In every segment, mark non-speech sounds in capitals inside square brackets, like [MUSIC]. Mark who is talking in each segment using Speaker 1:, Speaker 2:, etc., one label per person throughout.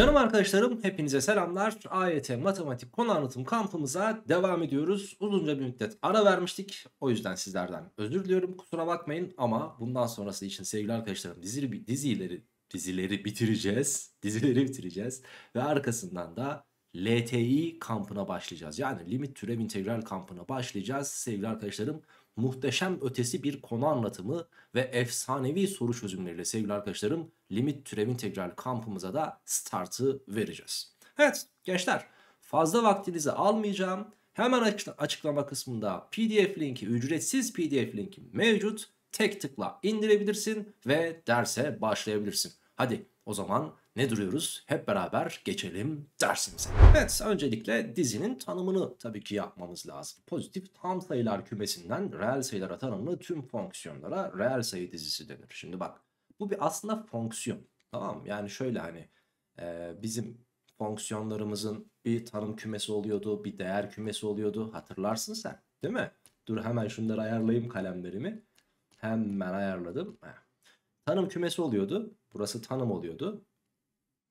Speaker 1: Canım arkadaşlarım hepinize selamlar. AYT Matematik Konu Anlatım kampımıza devam ediyoruz. Uzunca bir müddet ara vermiştik. O yüzden sizlerden özür diliyorum. Kusura bakmayın ama bundan sonrası için sevgili arkadaşlarım dizileri, dizileri, dizileri bitireceğiz. Dizileri bitireceğiz. Ve arkasından da LTI kampına başlayacağız. Yani limit türev integral kampına başlayacağız sevgili arkadaşlarım muhteşem ötesi bir konu anlatımı ve efsanevi soru çözümleriyle sevgili arkadaşlarım limit türev integral kampımıza da startı vereceğiz. Evet gençler fazla vaktinizi almayacağım. Hemen açıklama kısmında pdf linki ücretsiz pdf linki mevcut. Tek tıkla indirebilirsin ve derse başlayabilirsin. Hadi o zaman ne duruyoruz? Hep beraber geçelim dersimize. Evet, öncelikle dizinin tanımını tabii ki yapmamız lazım. Pozitif tam sayılar kümesinden reel sayılara tanımlı tüm fonksiyonlara reel sayı dizisi denir. Şimdi bak, bu bir aslında fonksiyon. Tamam mı? Yani şöyle hani e, bizim fonksiyonlarımızın bir tanım kümesi oluyordu, bir değer kümesi oluyordu. Hatırlarsın sen, değil mi? Dur hemen şunları ayarlayayım kalemlerimi. Hemen ayarladım. Heh. Tanım kümesi oluyordu. Burası tanım oluyordu.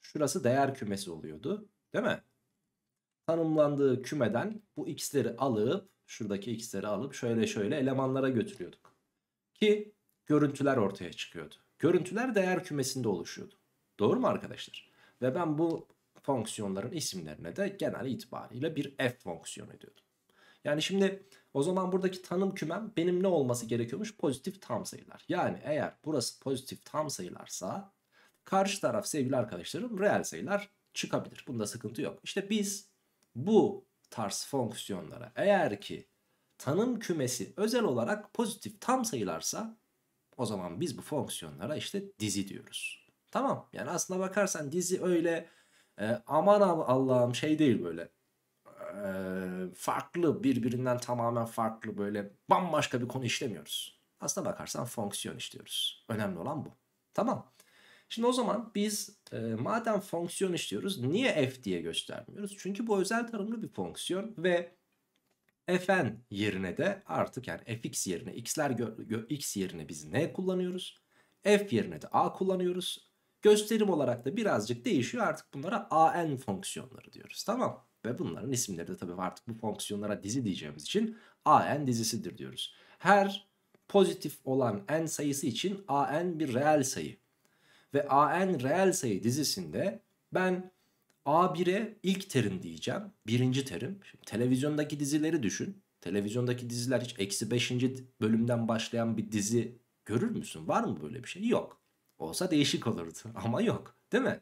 Speaker 1: Şurası değer kümesi oluyordu. Değil mi? Tanımlandığı kümeden bu x'leri alıp şuradaki x'leri alıp şöyle şöyle elemanlara götürüyorduk. Ki görüntüler ortaya çıkıyordu. Görüntüler değer kümesinde oluşuyordu. Doğru mu arkadaşlar? Ve ben bu fonksiyonların isimlerine de genel itibariyle bir f fonksiyon ediyordum. Yani şimdi o zaman buradaki tanım kümem benim ne olması gerekiyormuş? Pozitif tam sayılar. Yani eğer burası pozitif tam sayılarsa Karşı taraf sevgili arkadaşlarım reel sayılar çıkabilir. Bunda sıkıntı yok. İşte biz bu tarz fonksiyonlara eğer ki tanım kümesi özel olarak pozitif tam sayılarsa o zaman biz bu fonksiyonlara işte dizi diyoruz. Tamam yani aslında bakarsan dizi öyle e, aman Allah'ım şey değil böyle e, farklı birbirinden tamamen farklı böyle bambaşka bir konu işlemiyoruz. Aslına bakarsan fonksiyon işliyoruz. Önemli olan bu. Tamam. Şimdi o zaman biz e, madem fonksiyon işliyoruz niye f diye göstermiyoruz? Çünkü bu özel tanımlı bir fonksiyon ve fn yerine de artık yani fx yerine x'ler x yerine biz ne kullanıyoruz? f yerine de a kullanıyoruz. Gösterim olarak da birazcık değişiyor artık bunlara an fonksiyonları diyoruz tamam Ve bunların isimleri de tabii artık bu fonksiyonlara dizi diyeceğimiz için an dizisidir diyoruz. Her pozitif olan n sayısı için an bir reel sayı. Ve AN reel sayı dizisinde ben A1'e ilk terim diyeceğim. Birinci terim. Şimdi televizyondaki dizileri düşün. Televizyondaki diziler hiç eksi beşinci bölümden başlayan bir dizi görür müsün? Var mı böyle bir şey? Yok. Olsa değişik olurdu [LAUGHS] ama yok değil mi?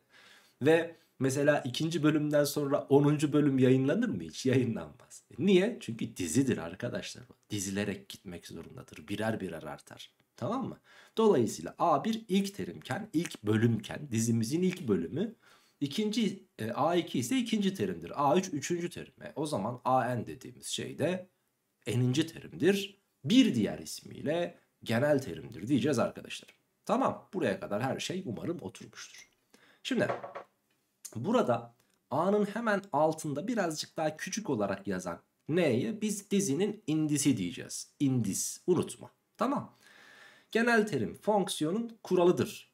Speaker 1: Ve mesela ikinci bölümden sonra onuncu bölüm yayınlanır mı hiç? Yayınlanmaz. E niye? Çünkü dizidir arkadaşlar. Dizilerek gitmek zorundadır. Birer birer artar. Tamam mı? Dolayısıyla A1 ilk terimken, ilk bölümken, dizimizin ilk bölümü. ikinci e, A2 ise ikinci terimdir. A3 üçüncü terim. E, o zaman AN dediğimiz şey de eninci terimdir. Bir diğer ismiyle genel terimdir diyeceğiz arkadaşlar. Tamam buraya kadar her şey umarım oturmuştur. Şimdi burada A'nın hemen altında birazcık daha küçük olarak yazan N'ye biz dizinin indisi diyeceğiz. İndis unutma tamam genel terim fonksiyonun kuralıdır.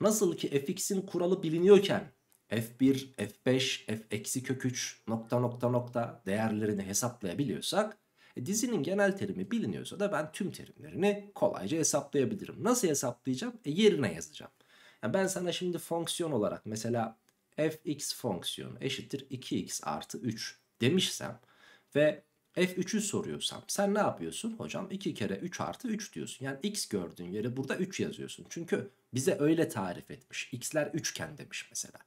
Speaker 1: Nasıl ki fx'in kuralı biliniyorken f1, f5, f eksi kök 3 nokta nokta nokta değerlerini hesaplayabiliyorsak e, dizinin genel terimi biliniyorsa da ben tüm terimlerini kolayca hesaplayabilirim. Nasıl hesaplayacağım? E, yerine yazacağım. Yani ben sana şimdi fonksiyon olarak mesela fx fonksiyonu eşittir 2x artı 3 demişsem ve F3'ü soruyorsam sen ne yapıyorsun? Hocam 2 kere 3 artı 3 diyorsun. Yani x gördüğün yere burada 3 yazıyorsun. Çünkü bize öyle tarif etmiş. x'ler üçgen demiş mesela.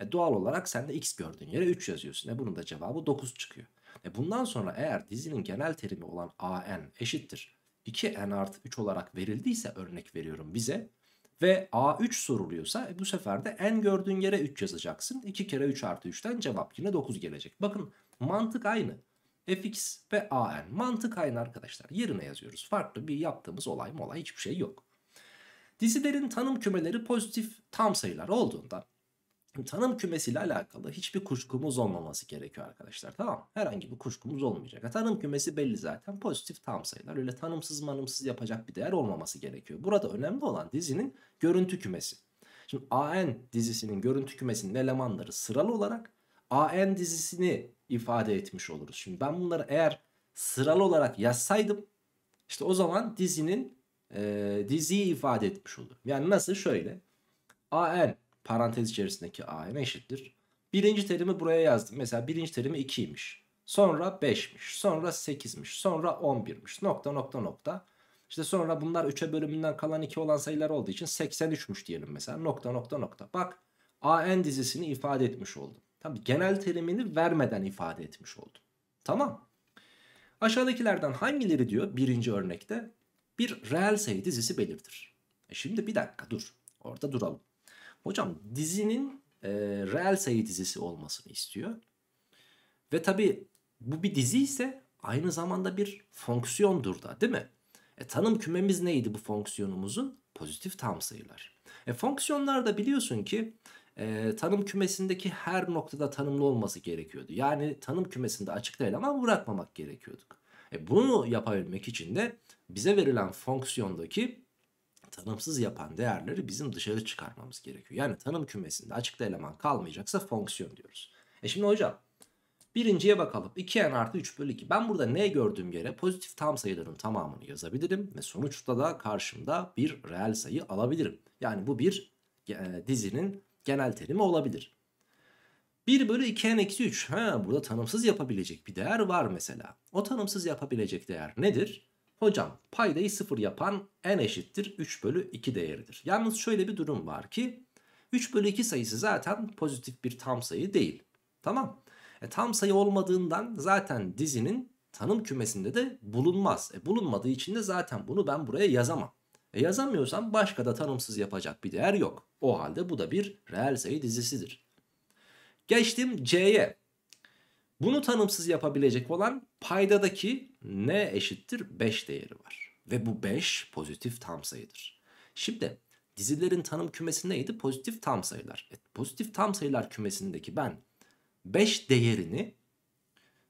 Speaker 1: E doğal olarak sen de x gördüğün yere 3 yazıyorsun. E bunun da cevabı 9 çıkıyor. E bundan sonra eğer dizinin genel terimi olan an eşittir. 2n artı 3 olarak verildiyse örnek veriyorum bize. Ve a3 soruluyorsa e, bu sefer de n gördüğün yere 3 yazacaksın. 2 kere 3 artı 3'ten cevap yine 9 gelecek. Bakın mantık aynı fx ve an. Mantık aynı arkadaşlar. Yerine yazıyoruz. Farklı bir yaptığımız olay molay hiçbir şey yok. Dizilerin tanım kümeleri pozitif tam sayılar olduğunda tanım kümesiyle alakalı hiçbir kuşkumuz olmaması gerekiyor arkadaşlar. Tamam Herhangi bir kuşkumuz olmayacak. Tanım kümesi belli zaten. Pozitif tam sayılar. Öyle tanımsız manımsız yapacak bir değer olmaması gerekiyor. Burada önemli olan dizinin görüntü kümesi. Şimdi AN dizisinin görüntü kümesinin elemanları sıralı olarak AN dizisini ifade etmiş oluruz. Şimdi ben bunları eğer sıralı olarak yazsaydım işte o zaman dizinin e, diziyi ifade etmiş olur. Yani nasıl? Şöyle. AN parantez içerisindeki AN eşittir. Birinci terimi buraya yazdım. Mesela birinci terimi 2'ymiş. Sonra 5'miş. Sonra 8'miş. Sonra 11'miş. Nokta nokta nokta. İşte sonra bunlar 3'e bölümünden kalan 2 olan sayılar olduğu için 83'müş diyelim mesela. Nokta nokta nokta. Bak AN dizisini ifade etmiş oldum. Tabi genel terimini vermeden ifade etmiş oldum. Tamam. Aşağıdakilerden hangileri diyor birinci örnekte bir reel sayı dizisi belirtir. E şimdi bir dakika dur. Orada duralım. Hocam dizinin e, reel sayı dizisi olmasını istiyor. Ve tabi bu bir dizi ise aynı zamanda bir fonksiyondur da değil mi? E, tanım kümemiz neydi bu fonksiyonumuzun? Pozitif tam sayılar. E, da biliyorsun ki e, tanım kümesindeki her noktada tanımlı olması gerekiyordu. Yani tanım kümesinde açıkta eleman bırakmamak gerekiyordu. E, bunu yapabilmek için de bize verilen fonksiyondaki tanımsız yapan değerleri bizim dışarı çıkarmamız gerekiyor. Yani tanım kümesinde açıkta eleman kalmayacaksa fonksiyon diyoruz. E şimdi hocam birinciye bakalım. 2n artı 3 bölü 2. Ben burada ne gördüğüm yere pozitif tam sayıların tamamını yazabilirim. Ve sonuçta da karşımda bir reel sayı alabilirim. Yani bu bir e, dizinin genel terimi olabilir. 1 bölü 2n eksi 3. Ha, burada tanımsız yapabilecek bir değer var mesela. O tanımsız yapabilecek değer nedir? Hocam paydayı 0 yapan n eşittir 3 bölü 2 değeridir. Yalnız şöyle bir durum var ki 3 bölü 2 sayısı zaten pozitif bir tam sayı değil. Tamam. E, tam sayı olmadığından zaten dizinin tanım kümesinde de bulunmaz. E, bulunmadığı için de zaten bunu ben buraya yazamam. E yazamıyorsam başka da tanımsız yapacak bir değer yok. O halde bu da bir reel sayı dizisidir. Geçtim C'ye. Bunu tanımsız yapabilecek olan paydadaki n eşittir 5 değeri var. Ve bu 5 pozitif tam sayıdır. Şimdi dizilerin tanım kümesi neydi? Pozitif tam sayılar. E, pozitif tam sayılar kümesindeki ben 5 değerini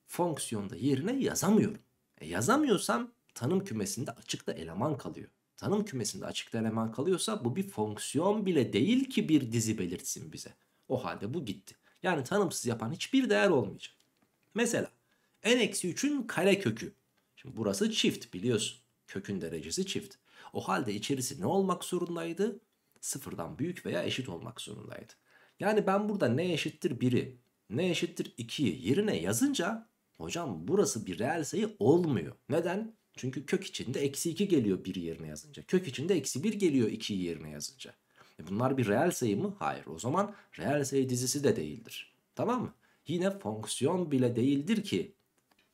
Speaker 1: fonksiyonda yerine yazamıyorum. E, yazamıyorsam tanım kümesinde açıkta eleman kalıyor tanım kümesinde açıkta eleman kalıyorsa bu bir fonksiyon bile değil ki bir dizi belirtsin bize. O halde bu gitti. Yani tanımsız yapan hiçbir değer olmayacak. Mesela n-3'ün kare kökü. Şimdi burası çift biliyorsun. Kökün derecesi çift. O halde içerisi ne olmak zorundaydı? Sıfırdan büyük veya eşit olmak zorundaydı. Yani ben burada ne eşittir 1'i, ne eşittir 2'yi yerine yazınca hocam burası bir reel sayı olmuyor. Neden? Çünkü kök içinde eksi 2 geliyor 1 yerine yazınca. Kök içinde eksi 1 geliyor 2 yerine yazınca. E bunlar bir reel sayı mı? Hayır. O zaman reel sayı dizisi de değildir. Tamam mı? Yine fonksiyon bile değildir ki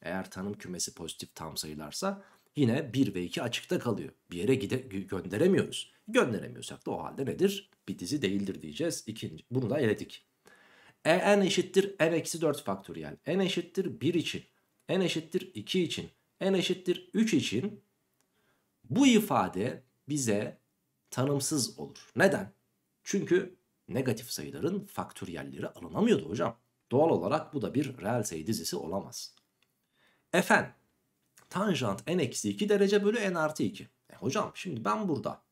Speaker 1: eğer tanım kümesi pozitif tam sayılarsa yine 1 ve 2 açıkta kalıyor. Bir yere gide gönderemiyoruz. Gönderemiyorsak da o halde nedir? Bir dizi değildir diyeceğiz. İkinci, bunu da eledik. E n eşittir n eksi 4 faktöriyel. n eşittir 1 için. n eşittir 2 için n eşittir 3 için bu ifade bize tanımsız olur. Neden? Çünkü negatif sayıların faktöriyelleri alınamıyordu hocam. Doğal olarak bu da bir reel sayı dizisi olamaz. Fn tanjant n eksi 2 derece bölü n artı 2. E hocam şimdi ben burada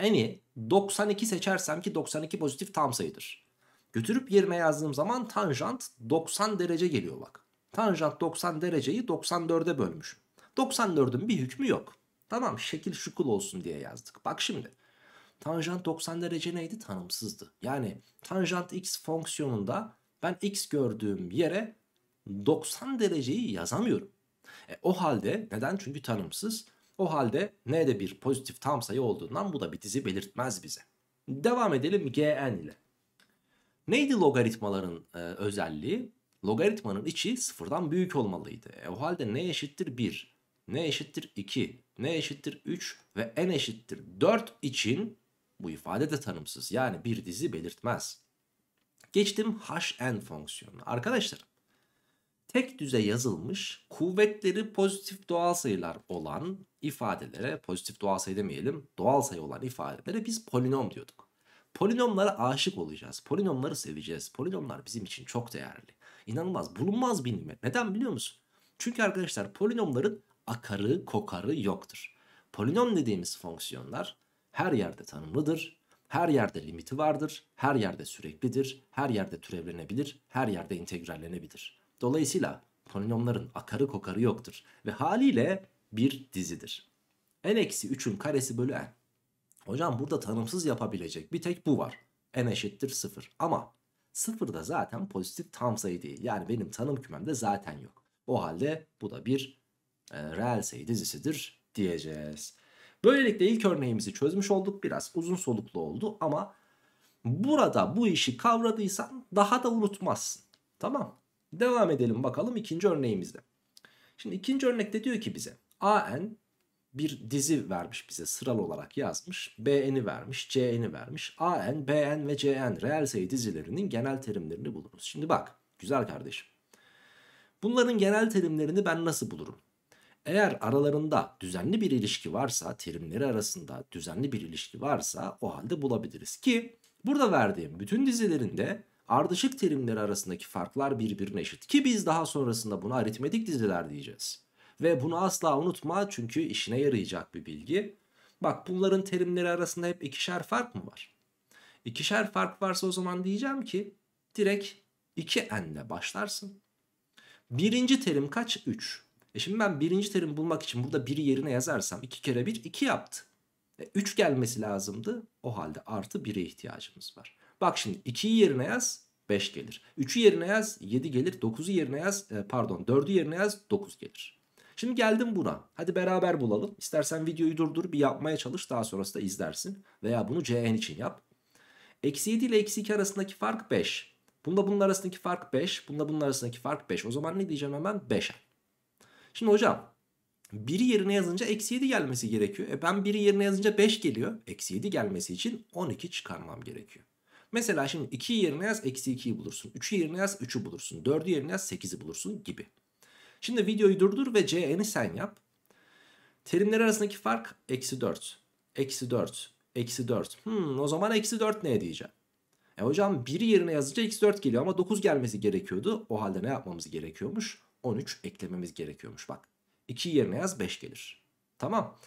Speaker 1: n'i 92 seçersem ki 92 pozitif tam sayıdır. Götürüp yerine yazdığım zaman tanjant 90 derece geliyor bak. Tanjant 90 dereceyi 94'e bölmüşüm. 94'ün bir hükmü yok. Tamam şekil şukul olsun diye yazdık. Bak şimdi tanjant 90 derece neydi? Tanımsızdı. Yani tanjant x fonksiyonunda ben x gördüğüm yere 90 dereceyi yazamıyorum. E, o halde neden? Çünkü tanımsız. O halde n de bir pozitif tam sayı olduğundan bu da bir dizi belirtmez bize. Devam edelim gn ile. Neydi logaritmaların e, özelliği? Logaritmanın içi sıfırdan büyük olmalıydı. E, o halde n eşittir 1 n eşittir 2, n eşittir 3 ve n eşittir 4 için bu ifade de tanımsız. Yani bir dizi belirtmez. Geçtim hn fonksiyonuna. Arkadaşlar tek düze yazılmış kuvvetleri pozitif doğal sayılar olan ifadelere pozitif doğal sayı demeyelim doğal sayı olan ifadelere biz polinom diyorduk. Polinomlara aşık olacağız. Polinomları seveceğiz. Polinomlar bizim için çok değerli. İnanılmaz bulunmaz bir nimet. Neden biliyor musun? Çünkü arkadaşlar polinomların akarı, kokarı yoktur. Polinom dediğimiz fonksiyonlar her yerde tanımlıdır, her yerde limiti vardır, her yerde süreklidir, her yerde türevlenebilir, her yerde integrallenebilir. Dolayısıyla polinomların akarı kokarı yoktur ve haliyle bir dizidir. n-3'ün eksi karesi bölü n. Hocam burada tanımsız yapabilecek bir tek bu var. n eşittir 0 ama 0 da zaten pozitif tam sayı değil. Yani benim tanım kümemde zaten yok. O halde bu da bir e, reel sayı dizisidir diyeceğiz. Böylelikle ilk örneğimizi çözmüş olduk. Biraz uzun soluklu oldu ama burada bu işi kavradıysan daha da unutmazsın. Tamam. Devam edelim bakalım ikinci örneğimizde. Şimdi ikinci örnekte diyor ki bize AN bir dizi vermiş bize sıralı olarak yazmış. BN'i vermiş, CN'i vermiş. AN, BN ve CN reel sayı dizilerinin genel terimlerini buluruz. Şimdi bak güzel kardeşim. Bunların genel terimlerini ben nasıl bulurum? Eğer aralarında düzenli bir ilişki varsa terimleri arasında düzenli bir ilişki varsa o halde bulabiliriz ki burada verdiğim bütün dizilerinde ardışık terimleri arasındaki farklar birbirine eşit ki biz daha sonrasında bunu aritmetik diziler diyeceğiz. Ve bunu asla unutma çünkü işine yarayacak bir bilgi. Bak bunların terimleri arasında hep ikişer fark mı var? İkişer fark varsa o zaman diyeceğim ki direkt 2n ile başlarsın. Birinci terim kaç? 3. E şimdi ben birinci terim bulmak için burada biri yerine yazarsam 2 kere 1 2 yaptı. 3 e gelmesi lazımdı. O halde artı 1'e ihtiyacımız var. Bak şimdi 2'yi yerine yaz 5 gelir. 3'ü yerine yaz 7 gelir. 9'u yerine yaz e, pardon 4'ü yerine yaz 9 gelir. Şimdi geldim buna. Hadi beraber bulalım. İstersen videoyu durdur bir yapmaya çalış daha sonrası da izlersin. Veya bunu Cn için yap. Eksi 7 ile eksi 2 arasındaki fark 5. Bunda bunun arasındaki fark 5. Bunda bunun arasındaki fark 5. O zaman ne diyeceğim hemen? 5'e. Şimdi hocam biri yerine yazınca eksi 7 gelmesi gerekiyor. E ben biri yerine yazınca 5 geliyor. Eksi 7 gelmesi için 12 çıkarmam gerekiyor. Mesela şimdi 2 yerine yaz eksi 2'yi bulursun. 3'ü yerine yaz 3'ü bulursun. 4'ü yerine yaz 8'i bulursun gibi. Şimdi videoyu durdur ve CN'i sen yap. Terimler arasındaki fark eksi 4. Eksi 4. Eksi 4. Hmm, o zaman eksi 4 ne diyeceğim? E hocam 1 yerine yazınca eksi 4 geliyor ama 9 gelmesi gerekiyordu. O halde ne yapmamız gerekiyormuş? 13 eklememiz gerekiyormuş. Bak 2 yerine yaz 5 gelir. Tamam.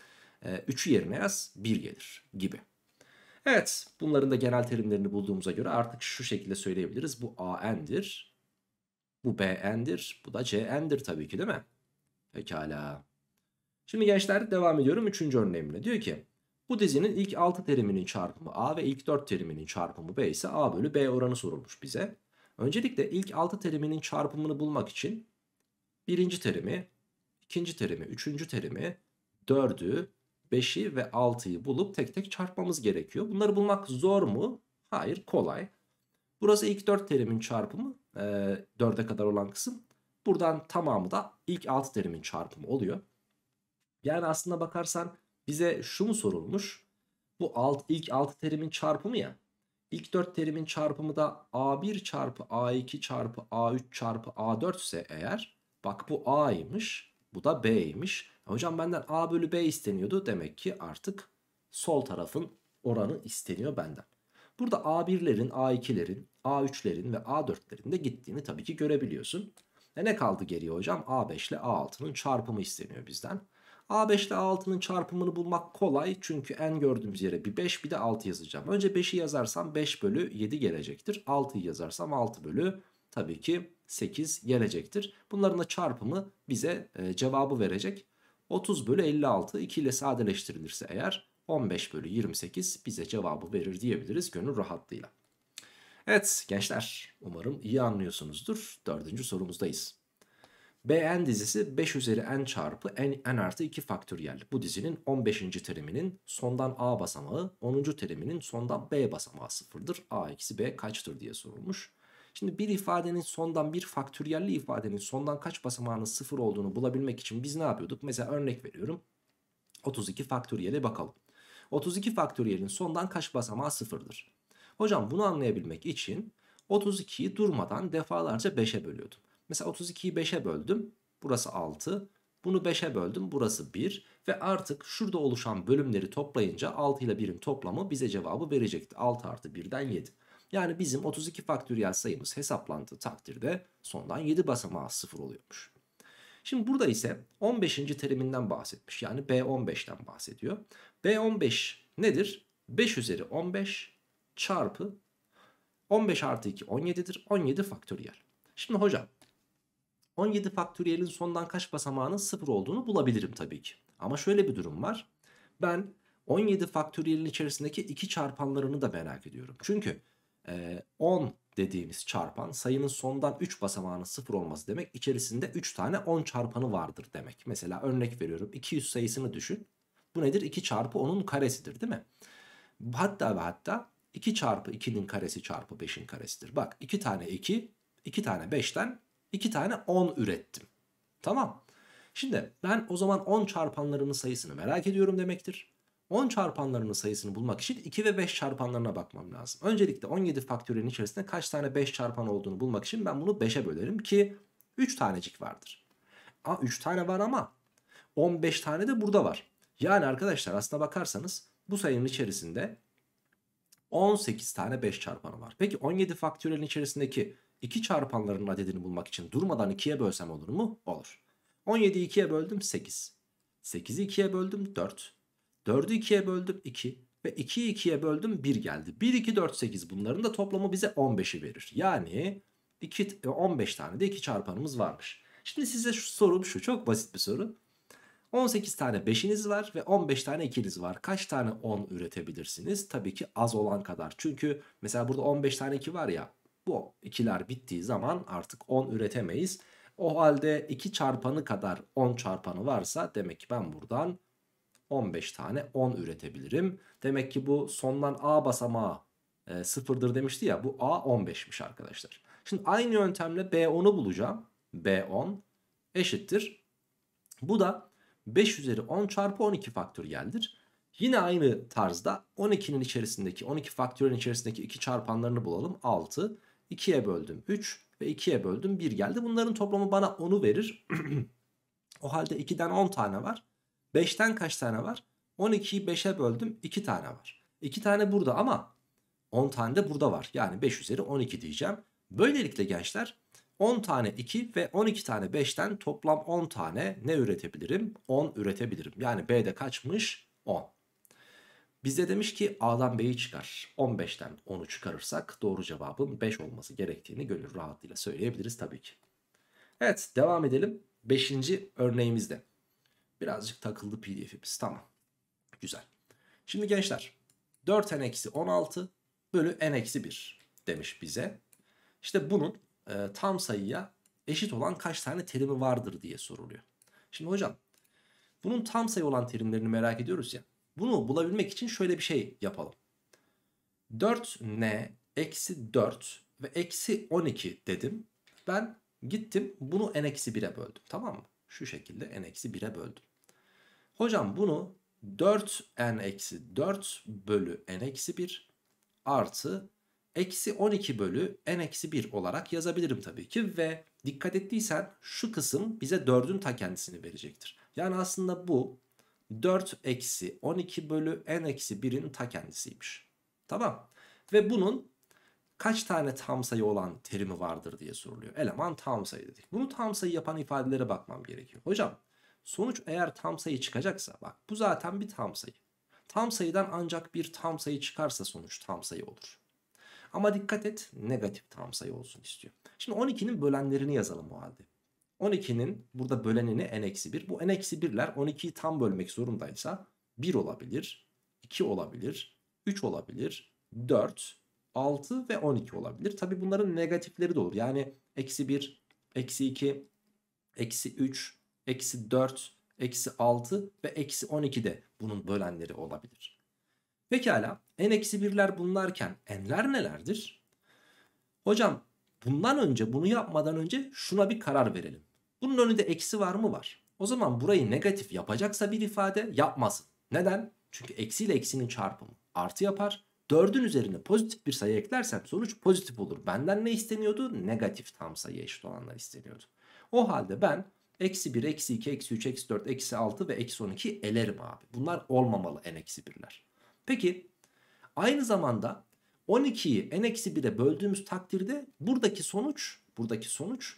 Speaker 1: 3'ü ee, yerine yaz 1 gelir gibi. Evet bunların da genel terimlerini bulduğumuza göre artık şu şekilde söyleyebiliriz. Bu AN'dir. Bu BN'dir. Bu da CN'dir tabii ki değil mi? Pekala. Şimdi gençler devam ediyorum 3. örneğimle. Diyor ki bu dizinin ilk 6 teriminin çarpımı A ve ilk 4 teriminin çarpımı B ise A bölü B oranı sorulmuş bize. Öncelikle ilk 6 teriminin çarpımını bulmak için birinci terimi, ikinci terimi, üçüncü terimi, dördü, beşi ve altıyı bulup tek tek çarpmamız gerekiyor. Bunları bulmak zor mu? Hayır kolay. Burası ilk dört terimin çarpımı e, 4'e kadar olan kısım. Buradan tamamı da ilk altı terimin çarpımı oluyor. Yani aslında bakarsan bize şu mu sorulmuş? Bu alt, ilk altı terimin çarpımı ya. İlk dört terimin çarpımı da A1 çarpı A2 çarpı A3 çarpı A4 ise eğer Bak bu A'ymış. Bu da B'ymiş. Hocam benden A bölü B isteniyordu. Demek ki artık sol tarafın oranı isteniyor benden. Burada A1'lerin, A2'lerin, A3'lerin ve A4'lerin de gittiğini tabii ki görebiliyorsun. E ne kaldı geriye hocam? A5 ile A6'nın çarpımı isteniyor bizden. A5 ile A6'nın çarpımını bulmak kolay. Çünkü en gördüğümüz yere bir 5 bir de 6 yazacağım. Önce 5'i yazarsam 5 bölü 7 gelecektir. 6'yı yazarsam 6 bölü tabii ki 8 gelecektir. Bunların da çarpımı bize e, cevabı verecek. 30 bölü 56 2 ile sadeleştirilirse eğer 15 bölü 28 bize cevabı verir diyebiliriz gönül rahatlığıyla. Evet gençler umarım iyi anlıyorsunuzdur. Dördüncü sorumuzdayız. Bn dizisi 5 üzeri n çarpı n, n artı 2 faktöriyel. Bu dizinin 15. teriminin sondan a basamağı, 10. teriminin sondan b basamağı sıfırdır. a eksi b kaçtır diye sorulmuş. Şimdi bir ifadenin sondan bir faktöriyelli ifadenin sondan kaç basamağının sıfır olduğunu bulabilmek için biz ne yapıyorduk? Mesela örnek veriyorum. 32 faktöriyele bakalım. 32 faktöriyelin sondan kaç basamağı sıfırdır? Hocam bunu anlayabilmek için 32'yi durmadan defalarca 5'e bölüyordum. Mesela 32'yi 5'e böldüm. Burası 6. Bunu 5'e böldüm. Burası 1. Ve artık şurada oluşan bölümleri toplayınca 6 ile 1'in toplamı bize cevabı verecekti. 6 artı 1'den 7. Yani bizim 32 faktöriyel sayımız hesaplandığı takdirde sondan 7 basamağı 0 oluyormuş. Şimdi burada ise 15. teriminden bahsetmiş. Yani B15'ten bahsediyor. B15 nedir? 5 üzeri 15 çarpı 15 artı 2 17'dir. 17 faktöriyel. Şimdi hocam 17 faktöriyelin sondan kaç basamağının 0 olduğunu bulabilirim tabii ki. Ama şöyle bir durum var. Ben 17 faktöriyelin içerisindeki 2 çarpanlarını da merak ediyorum. Çünkü e, ee, 10 dediğimiz çarpan sayının sondan 3 basamağının 0 olması demek içerisinde 3 tane 10 çarpanı vardır demek. Mesela örnek veriyorum 200 sayısını düşün. Bu nedir? 2 çarpı 10'un karesidir değil mi? Hatta ve hatta 2 çarpı 2'nin karesi çarpı 5'in karesidir. Bak 2 tane 2, 2 tane 5'ten 2 tane 10 ürettim. Tamam. Şimdi ben o zaman 10 çarpanlarının sayısını merak ediyorum demektir. 10 çarpanlarının sayısını bulmak için 2 ve 5 çarpanlarına bakmam lazım. Öncelikle 17 faktörinin içerisinde kaç tane 5 çarpan olduğunu bulmak için ben bunu 5'e bölerim ki 3 tanecik vardır. Aa 3 tane var ama 15 tane de burada var. Yani arkadaşlar aslına bakarsanız bu sayının içerisinde 18 tane 5 çarpanı var. Peki 17 faktörelin içerisindeki 2 çarpanların adedini bulmak için durmadan 2'ye bölsem olur mu? Olur. 17'yi 2'ye böldüm 8. 8'i 2'ye böldüm 4. 4'ü 2'ye böldüm 2 ve 2'yi 2'ye böldüm 1 geldi. 1, 2, 4, 8 bunların da toplamı bize 15'i verir. Yani 2, 15 e, tane de 2 çarpanımız varmış. Şimdi size şu sorum şu çok basit bir soru. 18 tane 5'iniz var ve 15 tane 2'niz var. Kaç tane 10 üretebilirsiniz? Tabii ki az olan kadar. Çünkü mesela burada 15 tane 2 var ya. Bu ikiler bittiği zaman artık 10 üretemeyiz. O halde 2 çarpanı kadar 10 çarpanı varsa demek ki ben buradan 15 tane 10 üretebilirim. Demek ki bu sondan A basamağı e, sıfırdır demişti ya bu A 15'miş arkadaşlar. Şimdi aynı yöntemle B10'u bulacağım. B10 eşittir. Bu da 5 üzeri 10 çarpı 12 faktör geldir. Yine aynı tarzda 12'nin içerisindeki 12 faktörün içerisindeki 2 çarpanlarını bulalım. 6, 2'ye böldüm 3 ve 2'ye böldüm 1 geldi. Bunların toplamı bana 10'u verir. [CLEARS THROAT] o halde 2'den 10 tane var. 5'ten kaç tane var? 12'yi 5'e böldüm 2 tane var. 2 tane burada ama 10 tane de burada var. Yani 5 üzeri 12 diyeceğim. Böylelikle gençler 10 tane 2 ve 12 tane 5'ten toplam 10 tane ne üretebilirim? 10 üretebilirim. Yani B'de kaçmış? 10. Bize demiş ki A'dan B'yi çıkar. 15'ten 10'u çıkarırsak doğru cevabın 5 olması gerektiğini gönül rahatlığıyla söyleyebiliriz tabii ki. Evet devam edelim. 5. örneğimizde. Birazcık takıldı pdf'imiz. Tamam. Güzel. Şimdi gençler 4n-16 bölü n-1 demiş bize. İşte bunun e, tam sayıya eşit olan kaç tane terimi vardır diye soruluyor. Şimdi hocam bunun tam sayı olan terimlerini merak ediyoruz ya. Bunu bulabilmek için şöyle bir şey yapalım. 4n eksi 4 ve eksi 12 dedim. Ben gittim bunu n-1'e böldüm tamam mı? Şu şekilde n-1'e böldüm. Hocam bunu 4n eksi 4 bölü n eksi 1 artı eksi 12 bölü n eksi 1 olarak yazabilirim tabii ki. Ve dikkat ettiysen şu kısım bize 4'ün ta kendisini verecektir. Yani aslında bu 4 eksi 12 bölü n eksi 1'in ta kendisiymiş. Tamam. Ve bunun kaç tane tam sayı olan terimi vardır diye soruluyor. Eleman tam sayı dedik. Bunu tam sayı yapan ifadelere bakmam gerekiyor. Hocam Sonuç eğer tam sayı çıkacaksa bak bu zaten bir tam sayı. Tam sayıdan ancak bir tam sayı çıkarsa sonuç tam sayı olur. Ama dikkat et negatif tam sayı olsun istiyor. Şimdi 12'nin bölenlerini yazalım o halde. 12'nin burada bölenini n-1. Bu n-1'ler 12'yi tam bölmek zorundaysa 1 olabilir, 2 olabilir, 3 olabilir, 4, 6 ve 12 olabilir. Tabi bunların negatifleri de olur. Yani eksi 1, eksi 2, eksi 3, eksi 4, eksi 6 ve eksi 12 de bunun bölenleri olabilir. Pekala n eksi 1'ler bunlarken n'ler nelerdir? Hocam bundan önce bunu yapmadan önce şuna bir karar verelim. Bunun önünde eksi var mı var? O zaman burayı negatif yapacaksa bir ifade yapmasın. Neden? Çünkü eksi ile eksinin çarpımı artı yapar. 4'ün üzerine pozitif bir sayı eklersem sonuç pozitif olur. Benden ne isteniyordu? Negatif tam sayı eşit olanlar isteniyordu. O halde ben Eksi 1, eksi 2, eksi 3, eksi 4, eksi 6 ve eksi 12 elerim abi. Bunlar olmamalı n eksi 1'ler. Peki aynı zamanda 12'yi n eksi 1'e böldüğümüz takdirde buradaki sonuç buradaki sonuç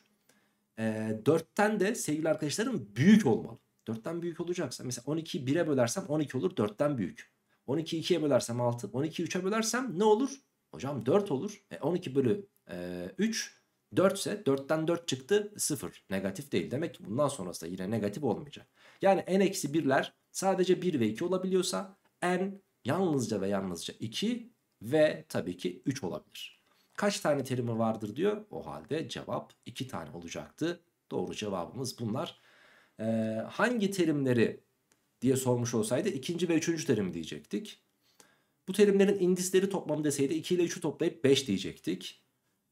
Speaker 1: e, 4'ten de sevgili arkadaşlarım büyük olmalı. 4'ten büyük olacaksa mesela 12'yi 1'e bölersem 12 olur 4'ten büyük. 12'yi 2'ye bölersem 6. 12'yi 3'e bölersem ne olur? Hocam 4 olur. E, 12 bölü e, 3 4 ise 4'ten 4 çıktı 0 negatif değil. Demek ki bundan sonrası da yine negatif olmayacak. Yani n-1'ler eksi sadece 1 ve 2 olabiliyorsa n yalnızca ve yalnızca 2 ve tabii ki 3 olabilir. Kaç tane terimi vardır diyor. O halde cevap 2 tane olacaktı. Doğru cevabımız bunlar. Ee, hangi terimleri diye sormuş olsaydı ikinci ve üçüncü terim diyecektik. Bu terimlerin indisleri toplamı deseydi 2 ile 3'ü toplayıp 5 diyecektik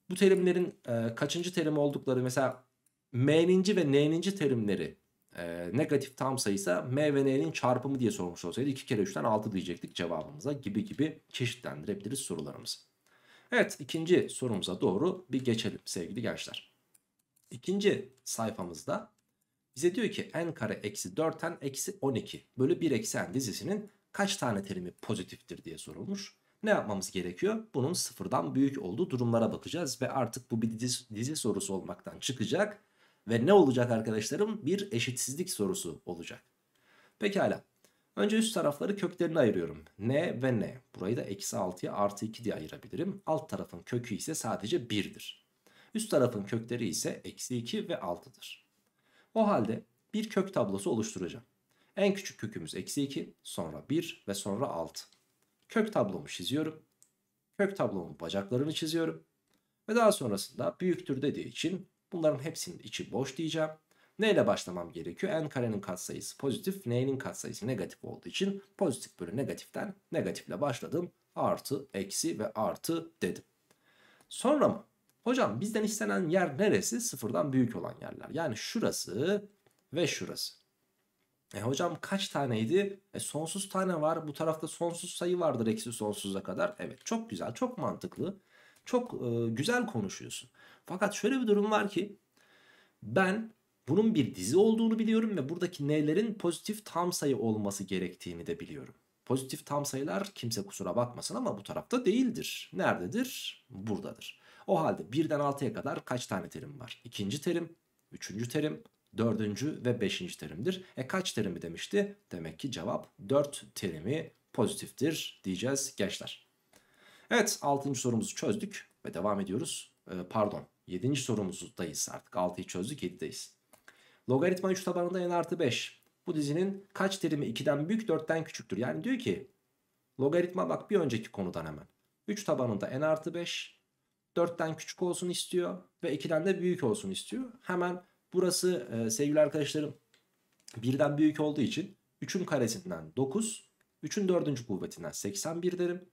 Speaker 1: bu terimlerin e, kaçıncı terim oldukları mesela m'ninci ve n'ninci terimleri e, negatif tam sayısa m ve n'nin çarpımı diye sormuş olsaydı 2 kere 3'ten 6 diyecektik cevabımıza gibi gibi çeşitlendirebiliriz sorularımızı. Evet ikinci sorumuza doğru bir geçelim sevgili gençler. İkinci sayfamızda bize diyor ki n kare eksi 4n eksi 12 bölü 1 eksi n dizisinin kaç tane terimi pozitiftir diye sorulmuş ne yapmamız gerekiyor? Bunun sıfırdan büyük olduğu durumlara bakacağız ve artık bu bir dizi, dizi sorusu olmaktan çıkacak ve ne olacak arkadaşlarım? Bir eşitsizlik sorusu olacak. Pekala. Önce üst tarafları köklerine ayırıyorum. N ve N. Burayı da eksi 6'ya artı 2 diye ayırabilirim. Alt tarafın kökü ise sadece 1'dir. Üst tarafın kökleri ise eksi 2 ve 6'dır. O halde bir kök tablosu oluşturacağım. En küçük kökümüz eksi 2, sonra 1 ve sonra 6. Kök tablomu çiziyorum. Kök tablomun bacaklarını çiziyorum. Ve daha sonrasında büyüktür dediği için bunların hepsinin içi boş diyeceğim. Neyle başlamam gerekiyor? N karenin katsayısı pozitif, n'nin katsayısı negatif olduğu için pozitif bölü negatiften negatifle başladım. Artı, eksi ve artı dedim. Sonra mı? Hocam bizden istenen yer neresi? Sıfırdan büyük olan yerler. Yani şurası ve şurası. E hocam kaç taneydi? E sonsuz tane var. Bu tarafta sonsuz sayı vardır eksi sonsuza kadar. Evet çok güzel, çok mantıklı. Çok e, güzel konuşuyorsun. Fakat şöyle bir durum var ki ben bunun bir dizi olduğunu biliyorum ve buradaki n'lerin pozitif tam sayı olması gerektiğini de biliyorum. Pozitif tam sayılar kimse kusura bakmasın ama bu tarafta değildir. Nerededir? Buradadır. O halde 1'den 6'ya kadar kaç tane terim var? İkinci terim, üçüncü terim, dördüncü ve beşinci terimdir. E kaç terimi demişti? Demek ki cevap 4 terimi pozitiftir diyeceğiz gençler. Evet altıncı sorumuzu çözdük ve devam ediyoruz. E, pardon yedinci sorumuzdayız artık Altı'yı çözdük yedi'deyiz. Logaritma 3 tabanında n artı 5. Bu dizinin kaç terimi 2'den büyük 4'ten küçüktür? Yani diyor ki logaritma bak bir önceki konudan hemen. 3 tabanında n artı 5 4'ten küçük olsun istiyor ve 2'den de büyük olsun istiyor. Hemen Burası e, sevgili arkadaşlarım birden büyük olduğu için 3'ün karesinden 9, 3'ün dördüncü kuvvetinden 81 derim.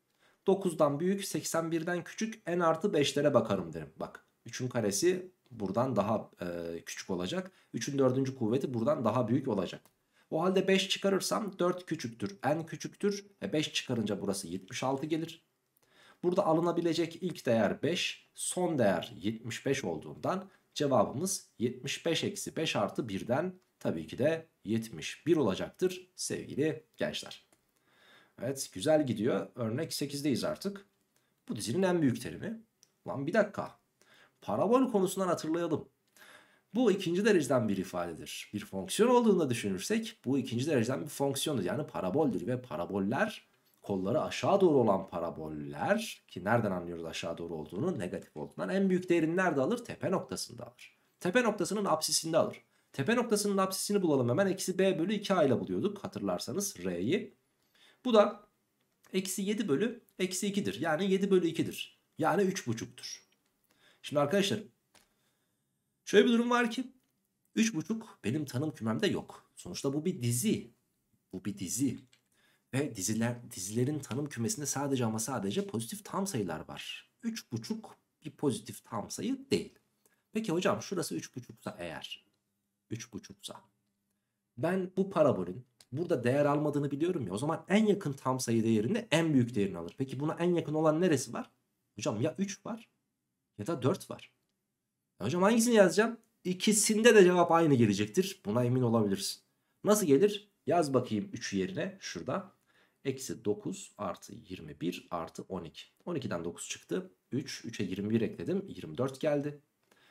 Speaker 1: 9'dan büyük 81'den küçük n artı 5'lere bakarım derim. Bak 3'ün karesi buradan daha e, küçük olacak. 3'ün dördüncü kuvveti buradan daha büyük olacak. O halde 5 çıkarırsam 4 küçüktür n küçüktür. E 5 çıkarınca burası 76 gelir. Burada alınabilecek ilk değer 5 son değer 75 olduğundan Cevabımız 75 eksi 5 artı 1'den tabii ki de 71 olacaktır sevgili gençler. Evet güzel gidiyor. Örnek 8'deyiz artık. Bu dizinin en büyük terimi. Lan bir dakika. Parabol konusundan hatırlayalım. Bu ikinci dereceden bir ifadedir. Bir fonksiyon olduğunda düşünürsek bu ikinci dereceden bir fonksiyondur. Yani paraboldür ve paraboller kolları aşağı doğru olan paraboller ki nereden anlıyoruz aşağı doğru olduğunu negatif olduğundan en büyük değerini nerede alır? Tepe noktasında alır. Tepe noktasının apsisinde alır. Tepe noktasının apsisini bulalım hemen. Eksi b bölü 2a ile buluyorduk hatırlarsanız r'yi. Bu da eksi 7 bölü eksi 2'dir. Yani 7 bölü 2'dir. Yani buçuktur. Şimdi arkadaşlar şöyle bir durum var ki buçuk benim tanım kümemde yok. Sonuçta bu bir dizi. Bu bir dizi. Ve diziler dizilerin tanım kümesinde sadece ama sadece pozitif tam sayılar var. 3,5 bir pozitif tam sayı değil. Peki hocam şurası 3,5'sa eğer. 3,5'sa. Ben bu parabolün burada değer almadığını biliyorum ya. O zaman en yakın tam sayı değerinde en büyük değerini alır. Peki buna en yakın olan neresi var? Hocam ya 3 var ya da 4 var. Ya e hocam hangisini yazacağım? İkisinde de cevap aynı gelecektir. Buna emin olabilirsin. Nasıl gelir? Yaz bakayım 3 yerine şurada. Eksi 9 artı 21 artı 12. 12'den 9 çıktı. 3, 3'e 21 ekledim. 24 geldi.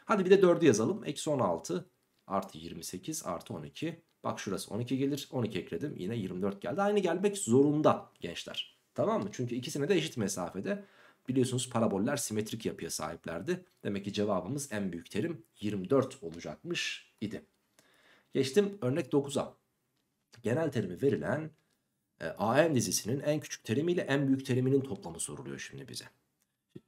Speaker 1: Hadi bir de 4'ü yazalım. Eksi 16 artı 28 artı 12. Bak şurası 12 gelir. 12 ekledim. Yine 24 geldi. Aynı gelmek zorunda gençler. Tamam mı? Çünkü ikisine de eşit mesafede. Biliyorsunuz paraboller simetrik yapıya sahiplerdi. Demek ki cevabımız en büyük terim 24 olacakmış idi. Geçtim örnek 9'a. Genel terimi verilen e, AN dizisinin en küçük terimiyle en büyük teriminin toplamı soruluyor şimdi bize.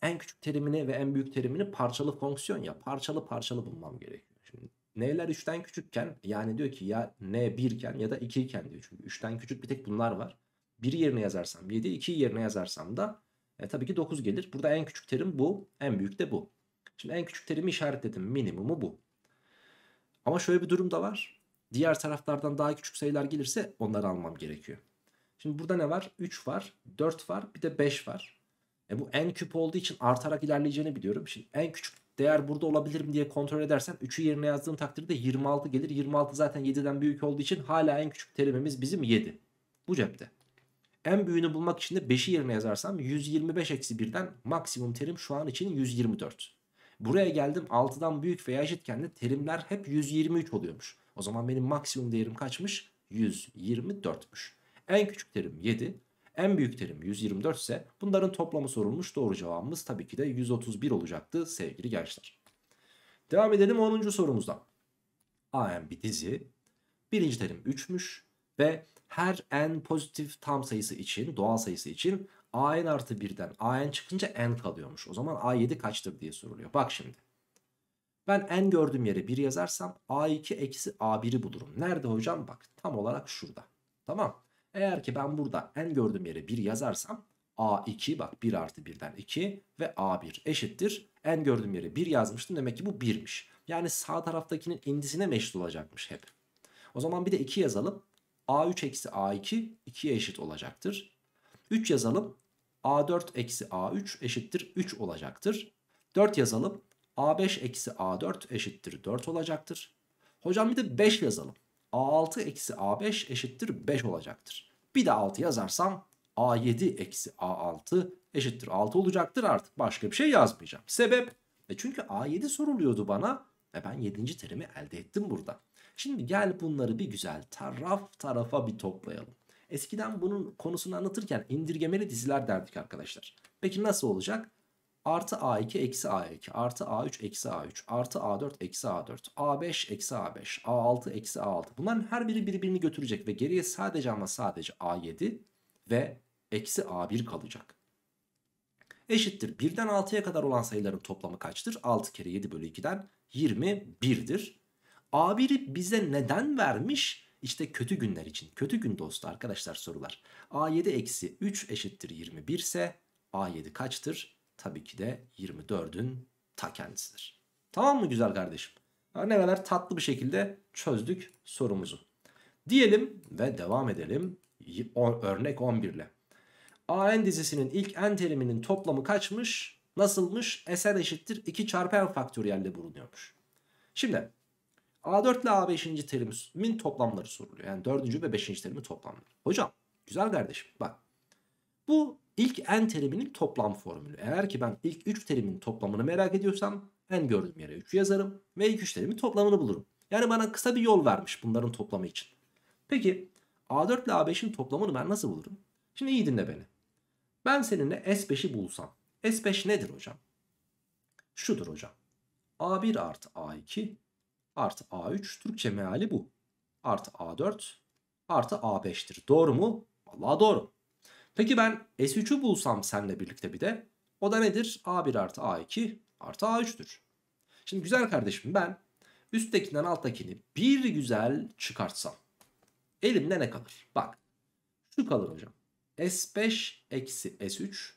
Speaker 1: En küçük terimini ve en büyük terimini parçalı fonksiyon ya parçalı parçalı bulmam gerekiyor. Şimdi n'ler 3'ten küçükken yani diyor ki ya n 1 iken ya da 2 iken diyor. Çünkü 3'ten küçük bir tek bunlar var. 1 yerine yazarsam 7, 2 yerine yazarsam da e, tabii ki 9 gelir. Burada en küçük terim bu, en büyük de bu. Şimdi en küçük terimi işaretledim. Minimumu bu. Ama şöyle bir durum da var. Diğer taraflardan daha küçük sayılar gelirse onları almam gerekiyor. Şimdi burada ne var? 3 var, 4 var, bir de 5 var. E bu n küp olduğu için artarak ilerleyeceğini biliyorum. Şimdi en küçük değer burada olabilir mi diye kontrol edersen 3'ü yerine yazdığın takdirde 26 gelir. 26 zaten 7'den büyük olduğu için hala en küçük terimimiz bizim 7. Bu cepte. En büyüğünü bulmak için de 5'i yerine yazarsam 125 eksi 1'den maksimum terim şu an için 124. Buraya geldim 6'dan büyük veya eşitken de terimler hep 123 oluyormuş. O zaman benim maksimum değerim kaçmış? 124'müş. En küçük terim 7. En büyük terim 124 ise bunların toplamı sorulmuş doğru cevabımız tabii ki de 131 olacaktı sevgili gençler. Devam edelim 10. sorumuzdan. A'n bir dizi. Birinci terim 3'müş ve her n pozitif tam sayısı için, doğal sayısı için an artı 1'den an çıkınca n kalıyormuş. O zaman a7 kaçtır diye soruluyor. Bak şimdi. Ben n gördüğüm yere 1 yazarsam a2 eksi a1'i bulurum. Nerede hocam? Bak tam olarak şurada. Tamam. Eğer ki ben burada en gördüğüm yere 1 yazarsam a2 bak 1 artı 1'den 2 ve a1 eşittir. en gördüğüm yere 1 yazmıştım demek ki bu 1'miş. Yani sağ taraftakinin indisine meşhur olacakmış hep. O zaman bir de 2 yazalım. a3 eksi a2 2'ye eşit olacaktır. 3 yazalım. a4 eksi a3 eşittir 3 olacaktır. 4 yazalım. a5 eksi a4 eşittir 4 olacaktır. Hocam bir de 5 yazalım. A6 eksi A5 eşittir 5 olacaktır. Bir de 6 yazarsam A7 eksi A6 eşittir 6 olacaktır. Artık başka bir şey yazmayacağım. Sebep? E çünkü A7 soruluyordu bana. ve ben 7. terimi elde ettim burada. Şimdi gel bunları bir güzel taraf tarafa bir toplayalım. Eskiden bunun konusunu anlatırken indirgemeli diziler derdik arkadaşlar. Peki nasıl olacak? Artı A2 eksi A2 artı A3 eksi A3 artı A4 eksi A4 A5 eksi A5 A6 eksi A6 bunların her biri birbirini götürecek ve geriye sadece ama sadece A7 ve eksi A1 kalacak. Eşittir 1'den 6'ya kadar olan sayıların toplamı kaçtır? 6 kere 7 bölü 2'den 21'dir. A1'i bize neden vermiş? İşte kötü günler için. Kötü gün dostu arkadaşlar sorular. A7 eksi 3 eşittir 21 ise A7 kaçtır? tabii ki de 24'ün ta kendisidir. Tamam mı güzel kardeşim? Ne kadar tatlı bir şekilde çözdük sorumuzu. Diyelim ve devam edelim örnek 11 ile. AN dizisinin ilk n teriminin toplamı kaçmış? Nasılmış? Sn eşittir 2 çarpı n faktöriyelde bulunuyormuş. Şimdi A4 ile A5. terimin toplamları soruluyor. Yani 4. ve 5. terimin toplamları. Hocam güzel kardeşim bak. Bu ilk n teriminin toplam formülü. Eğer ki ben ilk 3 terimin toplamını merak ediyorsam n gördüğüm yere 3 yazarım ve ilk 3 terimin toplamını bulurum. Yani bana kısa bir yol vermiş bunların toplamı için. Peki A4 ile A5'in toplamını ben nasıl bulurum? Şimdi iyi dinle beni. Ben seninle S5'i bulsam. S5 nedir hocam? Şudur hocam. A1 artı A2 artı A3 Türkçe meali bu. Artı A4 artı A5'tir. Doğru mu? Vallahi doğru. Peki ben S3'ü bulsam senle birlikte bir de. O da nedir? A1 artı A2 artı A3'tür. Şimdi güzel kardeşim ben üsttekinden alttakini bir güzel çıkartsam. Elimde ne kalır? Bak şu kalır hocam. S5 eksi S3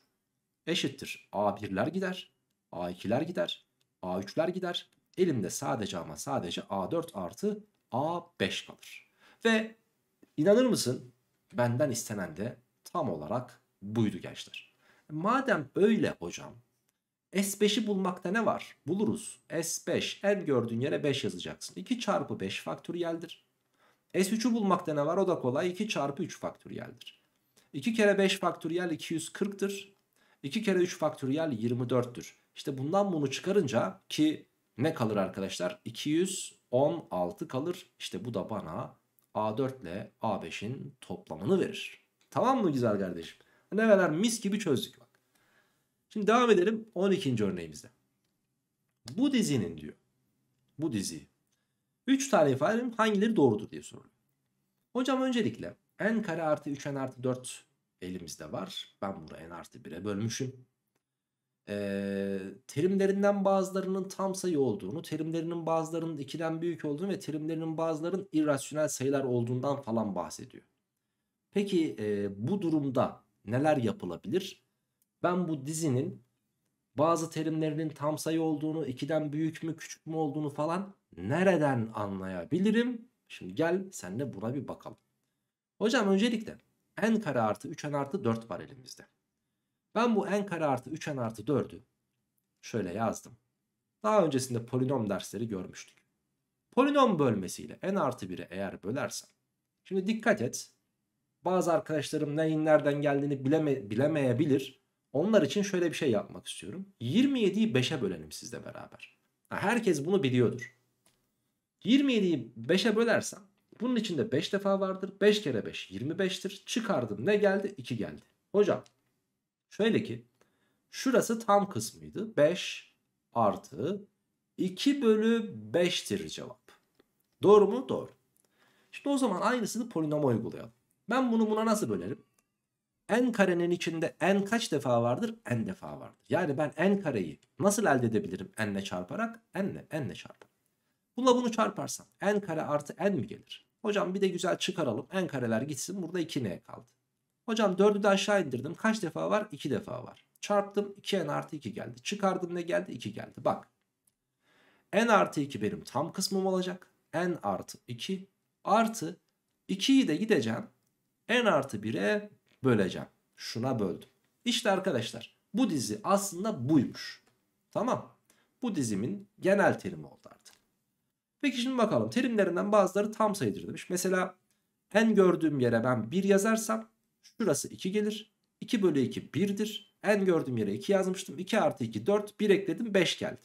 Speaker 1: eşittir. A1'ler gider. A2'ler gider. A3'ler gider. Elimde sadece ama sadece A4 artı A5 kalır. Ve inanır mısın benden istenen de tam olarak buydu gençler. Madem öyle hocam S5'i bulmakta ne var? Buluruz. S5 en gördüğün yere 5 yazacaksın. 2 çarpı 5 faktöriyeldir. S3'ü bulmakta ne var? O da kolay. 2 çarpı 3 faktöriyeldir. 2 kere 5 faktöriyel 240'tır. 2 kere 3 faktöriyel 24'tür. İşte bundan bunu çıkarınca ki ne kalır arkadaşlar? 216 kalır. İşte bu da bana A4 ile A5'in toplamını verir. Tamam mı güzel kardeşim? Ne kadar mis gibi çözdük bak. Şimdi devam edelim 12. örneğimizde. Bu dizinin diyor. Bu dizi. 3 tane ifadenin hangileri doğrudur diye soruyor. Hocam öncelikle n kare artı 3n artı 4 elimizde var. Ben bunu n artı 1'e bölmüşüm. Ee, terimlerinden bazılarının tam sayı olduğunu, terimlerinin bazılarının 2'den büyük olduğunu ve terimlerinin bazılarının irrasyonel sayılar olduğundan falan bahsediyor. Peki e, bu durumda neler yapılabilir? Ben bu dizinin bazı terimlerinin tam sayı olduğunu, 2'den büyük mü küçük mü olduğunu falan nereden anlayabilirim? Şimdi gel senle buna bir bakalım. Hocam öncelikle n kare artı 3n artı 4 var elimizde. Ben bu n kare artı 3n artı 4'ü şöyle yazdım. Daha öncesinde polinom dersleri görmüştük. Polinom bölmesiyle n artı 1'i eğer bölersem. Şimdi dikkat et bazı arkadaşlarım neyin nereden geldiğini bileme, bilemeyebilir. Onlar için şöyle bir şey yapmak istiyorum. 27'yi 5'e bölelim sizle beraber. herkes bunu biliyordur. 27'yi 5'e bölersem bunun içinde 5 defa vardır. 5 kere 5 25'tir. Çıkardım ne geldi? 2 geldi. Hocam şöyle ki şurası tam kısmıydı. 5 artı 2 bölü 5'tir cevap. Doğru mu? Doğru. Şimdi o zaman aynısını polinoma uygulayalım. Ben bunu buna nasıl bölerim? n karenin içinde n kaç defa vardır? n defa vardır. Yani ben n kareyi nasıl elde edebilirim? n ile çarparak n ile n ile çarparak. Bununla bunu çarparsam n kare artı n mi gelir? Hocam bir de güzel çıkaralım. n kareler gitsin. Burada 2n kaldı. Hocam 4'ü de aşağı indirdim. Kaç defa var? 2 defa var. Çarptım 2n artı 2 geldi. Çıkardım ne geldi? 2 geldi. Bak n artı 2 benim tam kısmım olacak. n artı 2 artı 2'yi de gideceğim n artı 1'e böleceğim. Şuna böldüm. İşte arkadaşlar bu dizi aslında buymuş. Tamam. Bu dizimin genel terimi oldu artık. Peki şimdi bakalım terimlerinden bazıları tam sayıdır demiş. Mesela en gördüğüm yere ben 1 yazarsam şurası 2 gelir. 2 bölü 2 1'dir. En gördüğüm yere 2 yazmıştım. 2 artı 2 4 1 ekledim 5 geldi.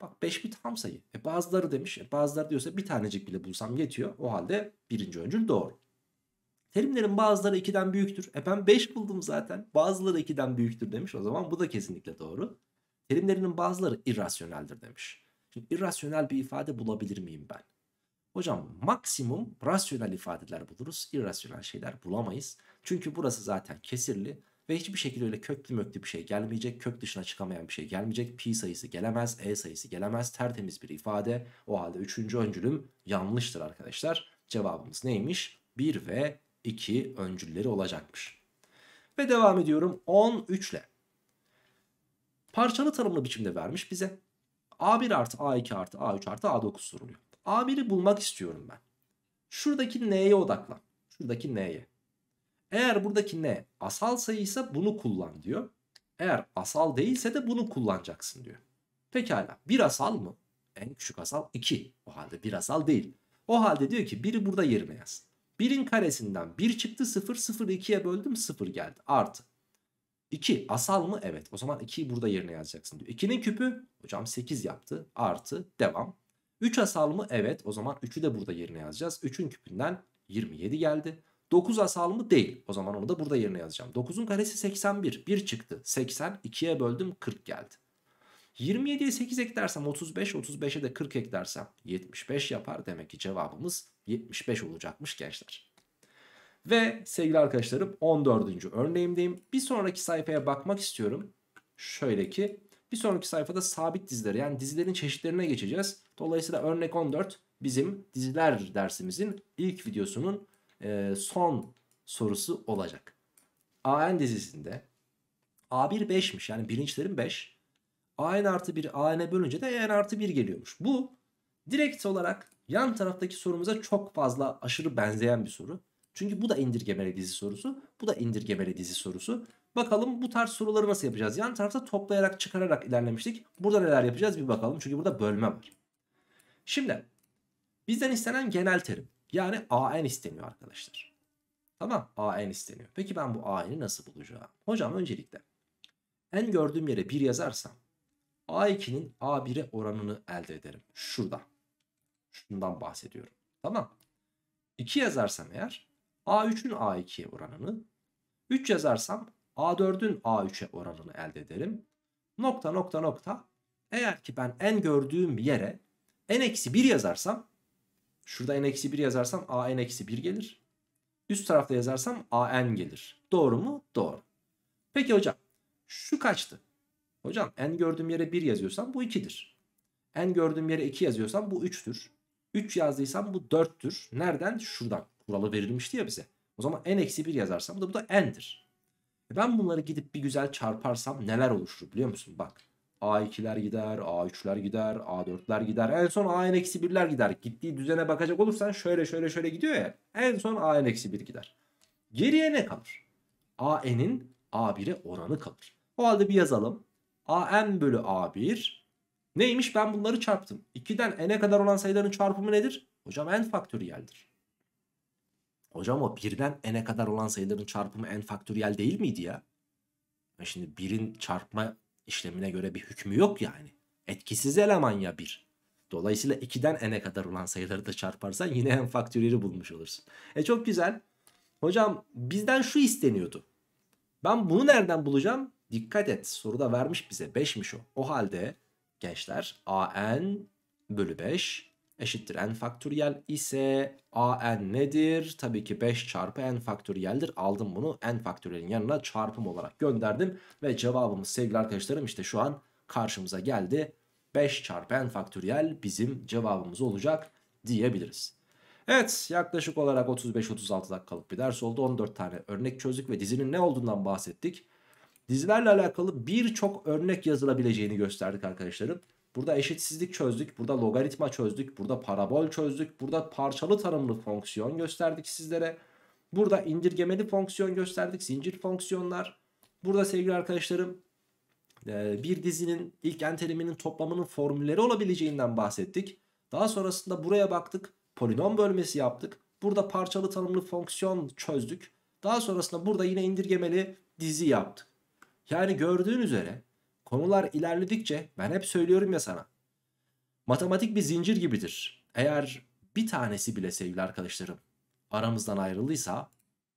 Speaker 1: Bak 5 bir tam sayı. E bazıları demiş. E bazıları diyorsa bir tanecik bile bulsam yetiyor. O halde birinci öncül doğru. Terimlerin bazıları 2'den büyüktür. E ben 5 buldum zaten. Bazıları 2'den büyüktür demiş. O zaman bu da kesinlikle doğru. Terimlerinin bazıları irrasyoneldir demiş. Şimdi irrasyonel bir ifade bulabilir miyim ben? Hocam maksimum rasyonel ifadeler buluruz. İrrasyonel şeyler bulamayız. Çünkü burası zaten kesirli ve hiçbir şekilde öyle köklü möklü bir şey gelmeyecek. Kök dışına çıkamayan bir şey gelmeyecek. Pi sayısı gelemez, E sayısı gelemez. Tertemiz bir ifade. O halde üçüncü öncülüm yanlıştır arkadaşlar. Cevabımız neymiş? 1 ve 2 öncülleri olacakmış. Ve devam ediyorum 13 ile. Parçalı tanımlı biçimde vermiş bize. A1 artı A2 artı A3 artı A9 soruluyor. A1'i bulmak istiyorum ben. Şuradaki N'ye odaklan. Şuradaki N'ye. Eğer buradaki N asal sayıysa bunu kullan diyor. Eğer asal değilse de bunu kullanacaksın diyor. Pekala bir asal mı? En küçük asal 2. O halde bir asal değil. O halde diyor ki biri burada yerine yaz. 1'in karesinden 1 çıktı 0 0 2'ye böldüm 0 geldi artı. 2 asal mı? Evet o zaman 2'yi burada yerine yazacaksın diyor. 2'nin küpü hocam 8 yaptı artı devam. 3 asal mı? Evet o zaman 3'ü de burada yerine yazacağız. 3'ün küpünden 27 geldi. 9 asal mı? Değil. O zaman onu da burada yerine yazacağım. 9'un karesi 81. 1 çıktı. 80. 2'ye böldüm 40 geldi. 27'ye 8 eklersem 35, 35'e de 40 eklersem 75 yapar. Demek ki cevabımız 75 olacakmış gençler. Ve sevgili arkadaşlarım 14. örneğimdeyim. Bir sonraki sayfaya bakmak istiyorum. Şöyle ki bir sonraki sayfada sabit dizileri yani dizilerin çeşitlerine geçeceğiz. Dolayısıyla örnek 14 bizim diziler dersimizin ilk videosunun e, son sorusu olacak. AN dizisinde A1 5'miş yani bilinçlerin 5. AN artı 1 AN'e bölünce de EN artı 1 geliyormuş. Bu direkt olarak yan taraftaki sorumuza çok fazla aşırı benzeyen bir soru. Çünkü bu da indirgemeli dizi sorusu. Bu da indirgemeli dizi sorusu. Bakalım bu tarz soruları nasıl yapacağız? Yan tarafta toplayarak çıkararak ilerlemiştik. Burada neler yapacağız bir bakalım. Çünkü burada bölme var. Şimdi bizden istenen genel terim. Yani AN isteniyor arkadaşlar. Tamam AN isteniyor. Peki ben bu AN'i nasıl bulacağım? Hocam öncelikle en gördüğüm yere 1 yazarsam A2'nin A1'e oranını elde ederim. Şurada. Şundan bahsediyorum. Tamam. 2 yazarsam eğer A3'ün A2'ye oranını 3 yazarsam A4'ün A3'e oranını elde ederim. Nokta nokta nokta. Eğer ki ben en gördüğüm yere n-1 yazarsam şurada n-1 yazarsam a n-1 gelir. Üst tarafta yazarsam a n gelir. Doğru mu? Doğru. Peki hocam şu kaçtı? Hocam en gördüğüm yere 1 yazıyorsam bu 2'dir. En gördüğüm yere 2 yazıyorsam bu 3'tür. 3 yazdıysam bu 4'tür. Nereden? Şuradan. Kuralı verilmişti ya bize. O zaman n-1 yazarsam da bu da n'dir. E ben bunları gidip bir güzel çarparsam neler oluşur biliyor musun? Bak A2'ler gider, A3'ler gider, A4'ler gider. En son AN-1'ler gider. Gittiği düzene bakacak olursan şöyle şöyle şöyle gidiyor ya. En son AN-1 gider. Geriye ne kalır? AN'in A1'e oranı kalır. O halde bir yazalım. AN bölü A1 neymiş ben bunları çarptım. 2'den n'e kadar olan sayıların çarpımı nedir? Hocam n faktöriyeldir. Hocam o 1'den n'e kadar olan sayıların çarpımı n faktöriyel değil miydi ya? Şimdi 1'in çarpma işlemine göre bir hükmü yok yani. Etkisiz eleman ya 1. Dolayısıyla 2'den n'e kadar olan sayıları da çarparsan yine n faktöriyeli bulmuş olursun. E çok güzel. Hocam bizden şu isteniyordu. Ben bunu nereden bulacağım? Dikkat et soruda vermiş bize 5'miş o. O halde gençler an bölü 5 eşittir n faktöriyel ise an nedir? Tabii ki 5 çarpı n faktöriyeldir. Aldım bunu n faktöriyelin yanına çarpım olarak gönderdim. Ve cevabımız sevgili arkadaşlarım işte şu an karşımıza geldi. 5 çarpı n faktöriyel bizim cevabımız olacak diyebiliriz. Evet yaklaşık olarak 35-36 dakikalık bir ders oldu. 14 tane örnek çözdük ve dizinin ne olduğundan bahsettik. Dizilerle alakalı birçok örnek yazılabileceğini gösterdik arkadaşlarım. Burada eşitsizlik çözdük, burada logaritma çözdük, burada parabol çözdük, burada parçalı tanımlı fonksiyon gösterdik sizlere. Burada indirgemeli fonksiyon gösterdik, zincir fonksiyonlar. Burada sevgili arkadaşlarım e, bir dizinin ilk n teriminin toplamının formülleri olabileceğinden bahsettik. Daha sonrasında buraya baktık, polinom bölmesi yaptık. Burada parçalı tanımlı fonksiyon çözdük. Daha sonrasında burada yine indirgemeli dizi yaptık. Yani gördüğün üzere konular ilerledikçe ben hep söylüyorum ya sana. Matematik bir zincir gibidir. Eğer bir tanesi bile sevgili arkadaşlarım aramızdan ayrıldıysa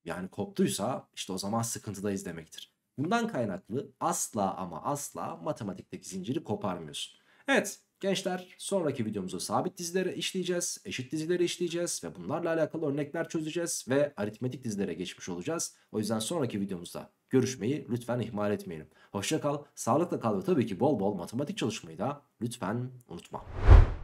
Speaker 1: yani koptuysa işte o zaman sıkıntıdayız demektir. Bundan kaynaklı asla ama asla matematikteki zinciri koparmıyorsun. Evet Gençler sonraki videomuzda sabit dizileri işleyeceğiz, eşit dizileri işleyeceğiz ve bunlarla alakalı örnekler çözeceğiz ve aritmetik dizilere geçmiş olacağız. O yüzden sonraki videomuzda görüşmeyi lütfen ihmal etmeyelim. Hoşça kal, sağlıkla kal ve tabii ki bol bol matematik çalışmayı da lütfen unutma.